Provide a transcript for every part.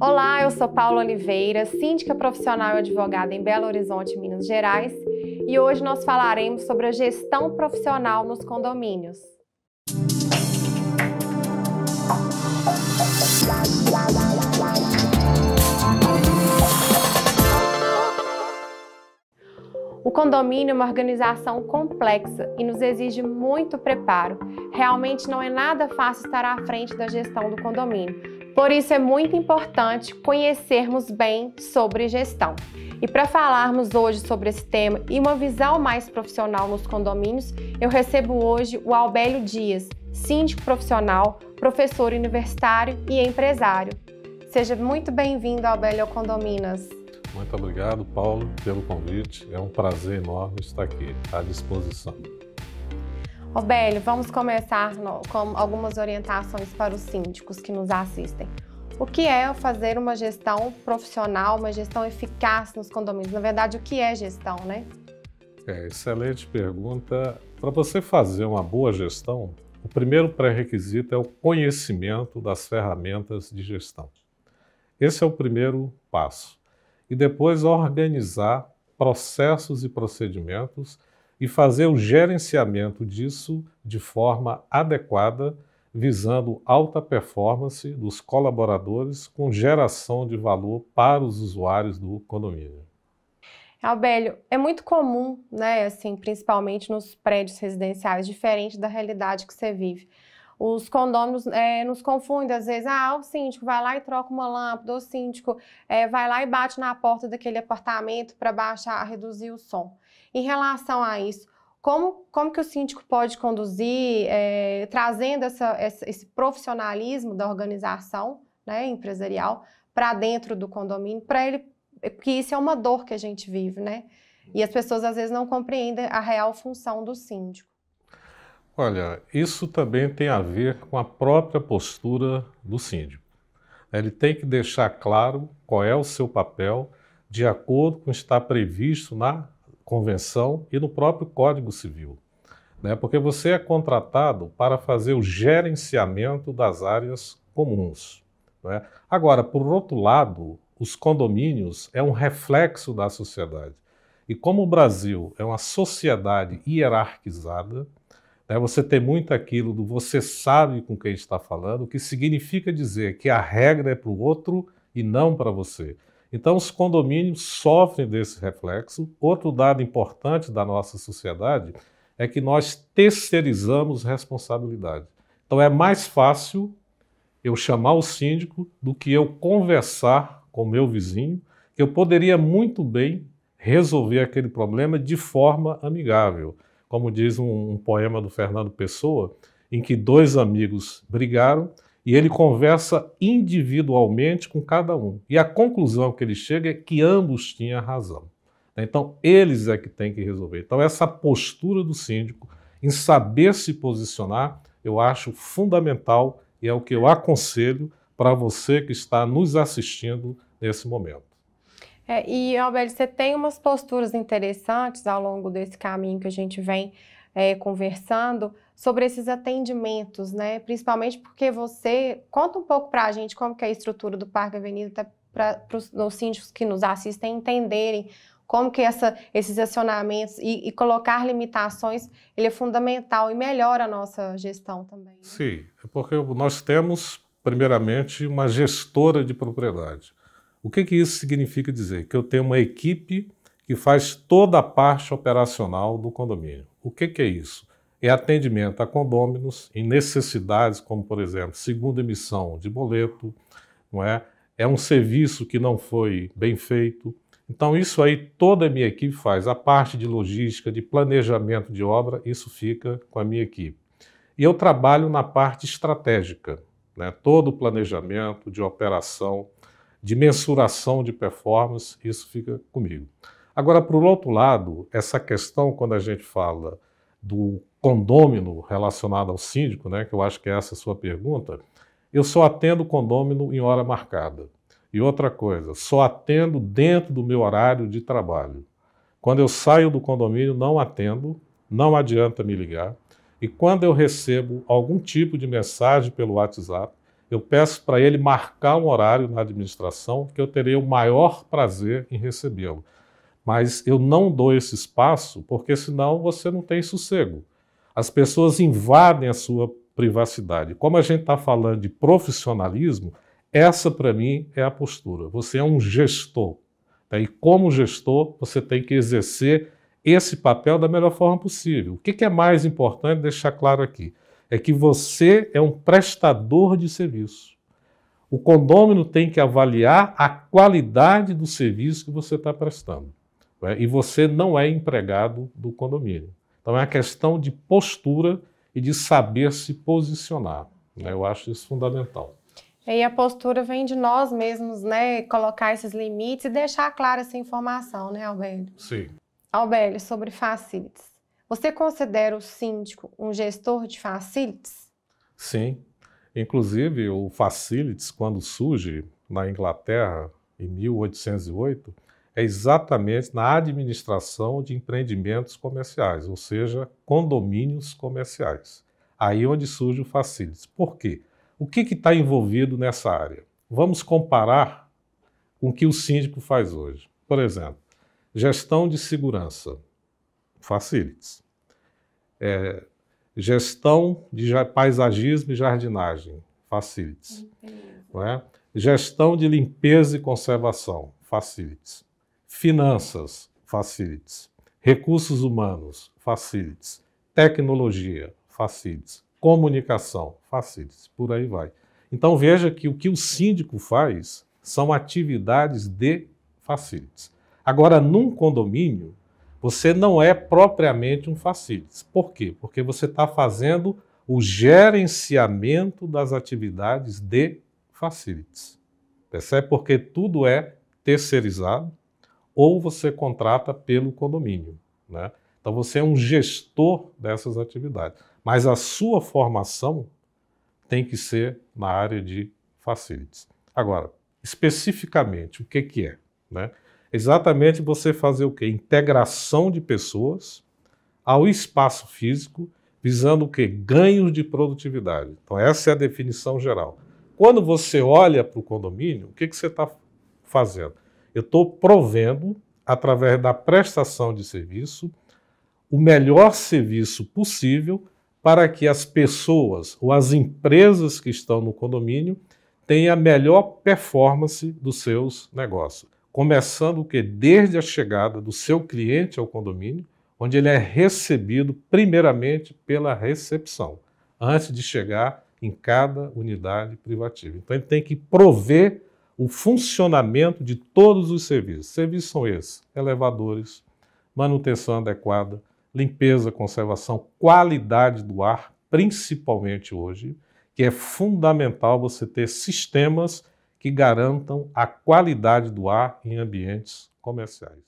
Olá, eu sou Paula Oliveira, síndica profissional e advogada em Belo Horizonte, Minas Gerais, e hoje nós falaremos sobre a gestão profissional nos condomínios. O condomínio é uma organização complexa e nos exige muito preparo. Realmente não é nada fácil estar à frente da gestão do condomínio, por isso é muito importante conhecermos bem sobre gestão. E para falarmos hoje sobre esse tema e uma visão mais profissional nos condomínios, eu recebo hoje o Albélio Dias, síndico profissional, professor universitário e empresário. Seja muito bem-vindo, Albélio, Condominas. Muito obrigado, Paulo, pelo convite. É um prazer enorme estar aqui à disposição. Obélio, vamos começar no, com algumas orientações para os síndicos que nos assistem. O que é fazer uma gestão profissional, uma gestão eficaz nos condomínios? Na verdade, o que é gestão, né? É, excelente pergunta. Para você fazer uma boa gestão, o primeiro pré-requisito é o conhecimento das ferramentas de gestão. Esse é o primeiro passo. E depois organizar processos e procedimentos e fazer o gerenciamento disso de forma adequada, visando alta performance dos colaboradores com geração de valor para os usuários do condomínio. Albélio, é muito comum, né, assim, principalmente nos prédios residenciais, diferente da realidade que você vive. Os condôminos é, nos confundem, às vezes, ah, o síndico vai lá e troca uma lâmpada, o síndico é, vai lá e bate na porta daquele apartamento para baixar, reduzir o som. Em relação a isso, como, como que o síndico pode conduzir, é, trazendo essa, essa, esse profissionalismo da organização né, empresarial para dentro do condomínio, para ele, porque isso é uma dor que a gente vive, né? E as pessoas às vezes não compreendem a real função do síndico. Olha, isso também tem a ver com a própria postura do síndico. Ele tem que deixar claro qual é o seu papel de acordo com o que está previsto na convenção e no próprio Código Civil. Né? Porque você é contratado para fazer o gerenciamento das áreas comuns. Né? Agora, por outro lado, os condomínios é um reflexo da sociedade. E como o Brasil é uma sociedade hierarquizada, né, você tem muito aquilo do você sabe com quem está falando, o que significa dizer que a regra é para o outro e não para você. Então, os condomínios sofrem desse reflexo. Outro dado importante da nossa sociedade é que nós terceirizamos responsabilidade. Então, é mais fácil eu chamar o síndico do que eu conversar com meu vizinho, que eu poderia muito bem resolver aquele problema de forma amigável. Como diz um, um poema do Fernando Pessoa, em que dois amigos brigaram e ele conversa individualmente com cada um. E a conclusão que ele chega é que ambos tinham razão. Então, eles é que têm que resolver. Então, essa postura do síndico em saber se posicionar, eu acho fundamental e é o que eu aconselho para você que está nos assistindo nesse momento. É, e, Alberto, você tem umas posturas interessantes ao longo desse caminho que a gente vem é, conversando sobre esses atendimentos, né? Principalmente porque você conta um pouco para a gente como que é a estrutura do Parque Avenida, até para os síndicos que nos assistem entenderem como que essa, esses acionamentos e, e, colocar limitações, ele é fundamental e melhora a nossa gestão também. Né? Sim, é porque nós temos, primeiramente, uma gestora de propriedade. O que, que isso significa dizer? Que eu tenho uma equipe que faz toda a parte operacional do condomínio. O que, que é isso? é atendimento a condôminos em necessidades como, por exemplo, segunda emissão de boleto, não é? É um serviço que não foi bem feito. Então, isso aí toda a minha equipe faz. A parte de logística, de planejamento de obra, isso fica com a minha equipe. E eu trabalho na parte estratégica, né? todo o planejamento de operação, de mensuração de performance, isso fica comigo. Agora, por outro lado, essa questão, quando a gente fala do condômino relacionado ao síndico, né, que eu acho que é essa a sua pergunta, eu só atendo condômino em hora marcada. E outra coisa, só atendo dentro do meu horário de trabalho. Quando eu saio do condomínio, não atendo, não adianta me ligar. E quando eu recebo algum tipo de mensagem pelo WhatsApp, eu peço para ele marcar um horário na administração que eu terei o maior prazer em recebê-lo. Mas eu não dou esse espaço porque senão você não tem sossego. As pessoas invadem a sua privacidade. Como a gente está falando de profissionalismo, essa para mim é a postura. Você é um gestor. Né? E como gestor, você tem que exercer esse papel da melhor forma possível. O que, que é mais importante deixar claro aqui? É que você é um prestador de serviço. O condômino tem que avaliar a qualidade do serviço que você está prestando né? e você não é empregado do condomínio. Então é uma questão de postura e de saber se posicionar. Né? Eu acho isso fundamental. E a postura vem de nós mesmos, né? Colocar esses limites e deixar clara essa informação, né, Albélio? Sim. Albélio, sobre facilities. Você considera o síndico um gestor de facilities? Sim. Inclusive, o facilities, quando surge na Inglaterra, em 1808, é exatamente na administração de empreendimentos comerciais, ou seja, condomínios comerciais. Aí é onde surge o Facilities. Por quê? O que está envolvido nessa área? Vamos comparar com o que o síndico faz hoje. Por exemplo, gestão de segurança, Facilities. É, gestão de paisagismo e jardinagem, Facilities. É? Gestão de limpeza e conservação, Facilities. Finanças, facilities. Recursos humanos, facilities. Tecnologia, facilities. Comunicação, facilities. Por aí vai. Então veja que o que o síndico faz são atividades de facilities. Agora, num condomínio, você não é propriamente um facilities. Por quê? Porque você está fazendo o gerenciamento das atividades de facilities. Percebe? Porque tudo é terceirizado, ou você contrata pelo condomínio. Né? Então você é um gestor dessas atividades. Mas a sua formação tem que ser na área de facilities. Agora, especificamente, o que, que é? Né? Exatamente você fazer o quê? Integração de pessoas ao espaço físico, visando o quê? Ganhos de produtividade. Então essa é a definição geral. Quando você olha para o condomínio, o que, que você está fazendo? Eu estou provendo, através da prestação de serviço, o melhor serviço possível para que as pessoas ou as empresas que estão no condomínio tenham a melhor performance dos seus negócios. Começando que desde a chegada do seu cliente ao condomínio, onde ele é recebido primeiramente pela recepção, antes de chegar em cada unidade privativa. Então ele tem que prover o funcionamento de todos os serviços. Serviços são esses: elevadores, manutenção adequada, limpeza, conservação, qualidade do ar, principalmente hoje, que é fundamental você ter sistemas que garantam a qualidade do ar em ambientes comerciais.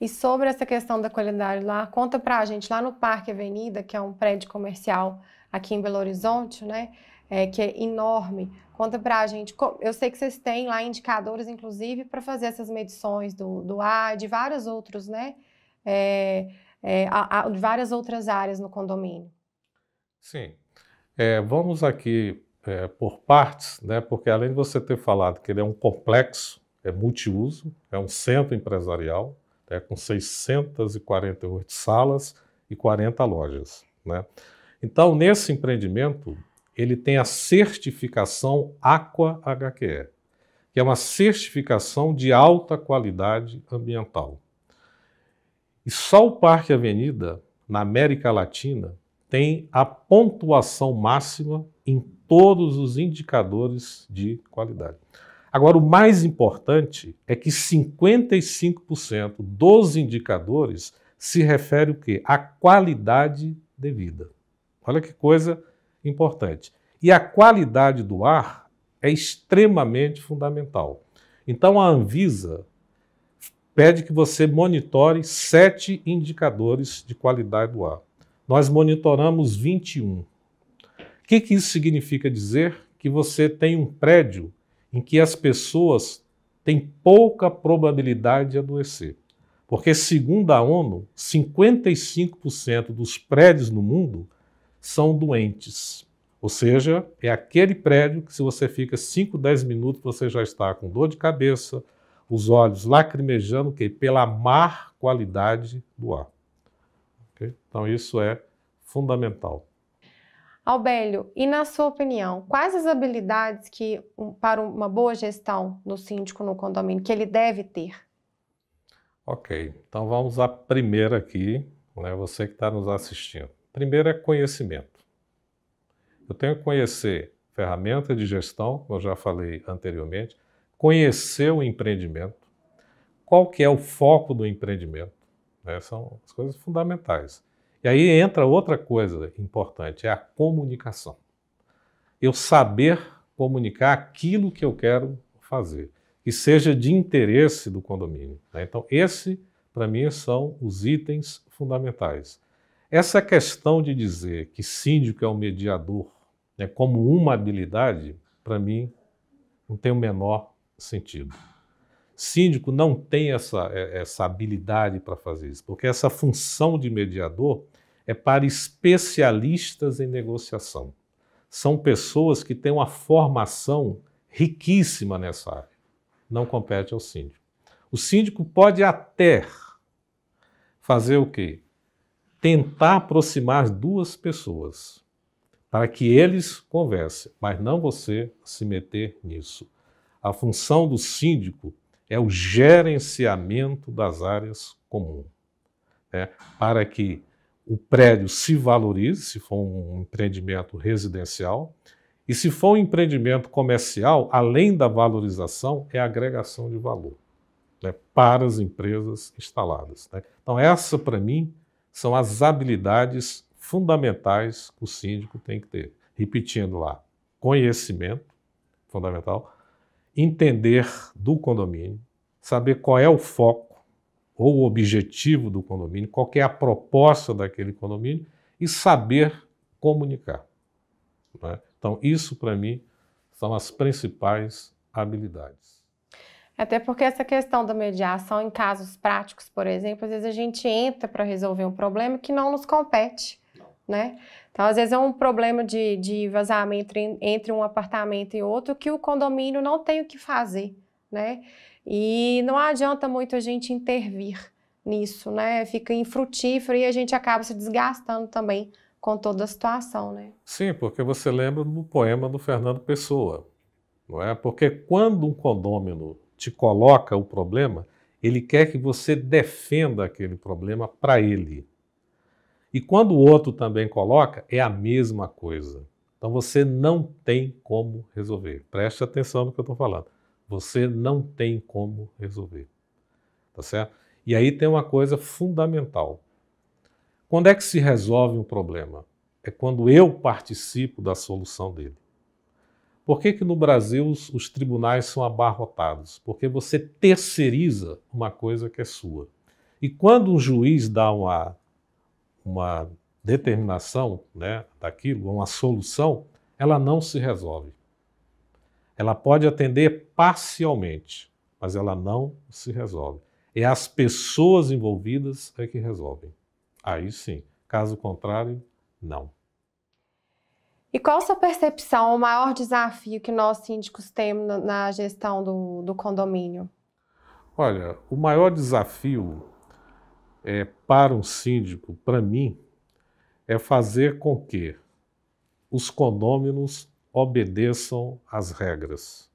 E sobre essa questão da qualidade lá, conta para a gente, lá no Parque Avenida, que é um prédio comercial aqui em Belo Horizonte, né? é, que é enorme. Conta para a gente. Eu sei que vocês têm lá indicadores, inclusive, para fazer essas medições do, do ar, de vários outros, né? É, é, a, a, de várias outras áreas no condomínio. Sim. É, vamos aqui é, por partes, né? Porque além de você ter falado que ele é um complexo, é multiuso, é um centro empresarial, é com 648 salas e 40 lojas. Né? Então, nesse empreendimento, ele tem a certificação Aqua HQE, que é uma certificação de alta qualidade ambiental. E só o Parque Avenida, na América Latina, tem a pontuação máxima em todos os indicadores de qualidade. Agora, o mais importante é que 55% dos indicadores se refere o quê? À qualidade de vida. Olha que coisa importante. E a qualidade do ar é extremamente fundamental. Então, a Anvisa pede que você monitore sete indicadores de qualidade do ar. Nós monitoramos 21. O que, que isso significa dizer? Que você tem um prédio em que as pessoas têm pouca probabilidade de adoecer. Porque, segundo a ONU, 55% dos prédios no mundo são doentes. Ou seja, é aquele prédio que se você fica 5, 10 minutos, você já está com dor de cabeça, os olhos lacrimejando, que pela má qualidade do ar. Okay? Então isso é fundamental. Albélio, e na sua opinião, quais as habilidades que para uma boa gestão do síndico no condomínio que ele deve ter? Ok, então vamos à primeira aqui, né? você que está nos assistindo. Primeiro é conhecimento. Eu tenho que conhecer ferramenta de gestão, como eu já falei anteriormente, conhecer o empreendimento, qual que é o foco do empreendimento. Né? São as coisas fundamentais. E aí entra outra coisa importante, é a comunicação. Eu saber comunicar aquilo que eu quero fazer, que seja de interesse do condomínio. Né? Então, esse, para mim, são os itens fundamentais. Essa questão de dizer que síndico é um mediador né, como uma habilidade, para mim, não tem o menor sentido. Síndico não tem essa, é, essa habilidade para fazer isso, porque essa função de mediador é para especialistas em negociação. São pessoas que têm uma formação riquíssima nessa área. Não compete ao síndico. O síndico pode até fazer o quê? tentar aproximar duas pessoas para que eles conversem, mas não você se meter nisso. A função do síndico é o gerenciamento das áreas comuns, né? para que o prédio se valorize, se for um empreendimento residencial, e se for um empreendimento comercial, além da valorização, é a agregação de valor né? para as empresas instaladas. Né? Então, essa, para mim, são as habilidades fundamentais que o síndico tem que ter. Repetindo lá, conhecimento, fundamental, entender do condomínio, saber qual é o foco ou o objetivo do condomínio, qual é a proposta daquele condomínio e saber comunicar. Né? Então, isso para mim são as principais habilidades. Até porque essa questão da mediação, em casos práticos, por exemplo, às vezes a gente entra para resolver um problema que não nos compete, né? Então, às vezes é um problema de, de vazamento entre um apartamento e outro que o condomínio não tem o que fazer, né? E não adianta muito a gente intervir nisso, né? Fica infrutífero e a gente acaba se desgastando também com toda a situação, né? Sim, porque você lembra do poema do Fernando Pessoa, não é? Porque quando um condômino te coloca o problema, ele quer que você defenda aquele problema para ele. E quando o outro também coloca, é a mesma coisa. Então você não tem como resolver. Preste atenção no que eu estou falando. Você não tem como resolver. Tá certo? E aí tem uma coisa fundamental. Quando é que se resolve um problema? É quando eu participo da solução dele. Por que, que no Brasil os, os tribunais são abarrotados? Porque você terceiriza uma coisa que é sua. E quando um juiz dá uma, uma determinação né, daquilo, uma solução, ela não se resolve. Ela pode atender parcialmente, mas ela não se resolve. É as pessoas envolvidas é que resolvem. Aí sim. Caso contrário, não. E qual a sua percepção, o maior desafio que nós síndicos temos na gestão do, do condomínio? Olha, o maior desafio é, para um síndico, para mim, é fazer com que os condôminos obedeçam às regras.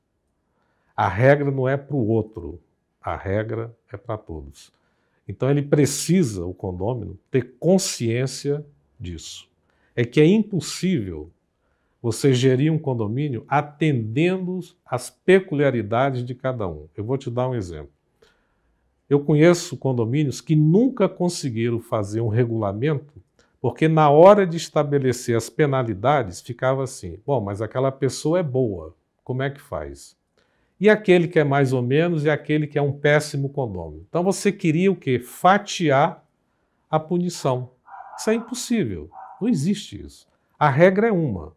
A regra não é para o outro, a regra é para todos. Então ele precisa, o condômino, ter consciência disso. É que é impossível você gerir um condomínio atendendo às peculiaridades de cada um. Eu vou te dar um exemplo. Eu conheço condomínios que nunca conseguiram fazer um regulamento, porque na hora de estabelecer as penalidades ficava assim: bom, mas aquela pessoa é boa, como é que faz? E aquele que é mais ou menos e aquele que é um péssimo condomínio. Então você queria o quê? Fatiar a punição. Isso é impossível. Não existe isso. A regra é uma.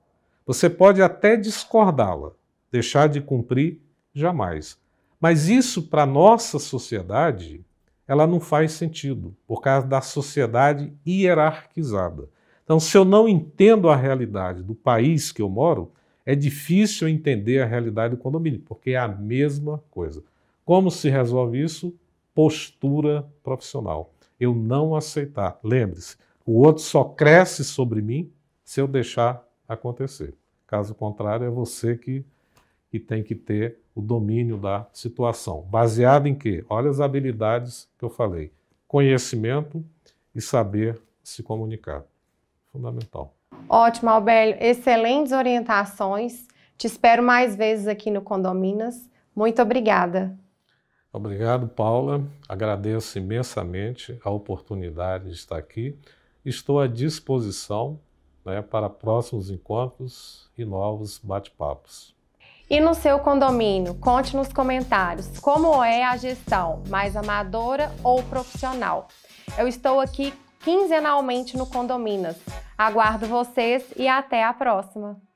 Você pode até discordá-la, deixar de cumprir jamais. Mas isso para nossa sociedade, ela não faz sentido, por causa da sociedade hierarquizada. Então, se eu não entendo a realidade do país que eu moro, é difícil entender a realidade do condomínio, porque é a mesma coisa. Como se resolve isso? Postura profissional. Eu não aceitar. Lembre-se, o outro só cresce sobre mim se eu deixar acontecer. Caso contrário, é você que, que tem que ter o domínio da situação. Baseado em quê? Olha as habilidades que eu falei: conhecimento e saber se comunicar. Fundamental. Ótimo, Albélio. Excelentes orientações. Te espero mais vezes aqui no Condominas. Muito obrigada. Obrigado, Paula. Agradeço imensamente a oportunidade de estar aqui. Estou à disposição né, para próximos encontros e novos bate-papos. E no seu condomínio, conte nos comentários como é a gestão, mais amadora ou profissional. Eu estou aqui quinzenalmente no Condominas. Aguardo vocês e até a próxima!